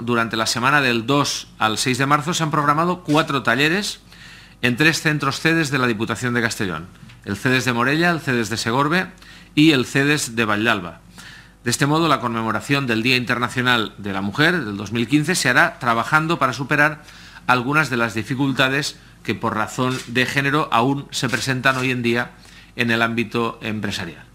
Durante la semana del 2 al 6 de marzo se han programado cuatro talleres en tres centros CEDES de la Diputación de Castellón. El CEDES de Morella, el CEDES de Segorbe y el CEDES de Vallalba. De este modo, la conmemoración del Día Internacional de la Mujer del 2015 se hará trabajando para superar algunas de las dificultades que por razón de género aún se presentan hoy en día en el ámbito empresarial.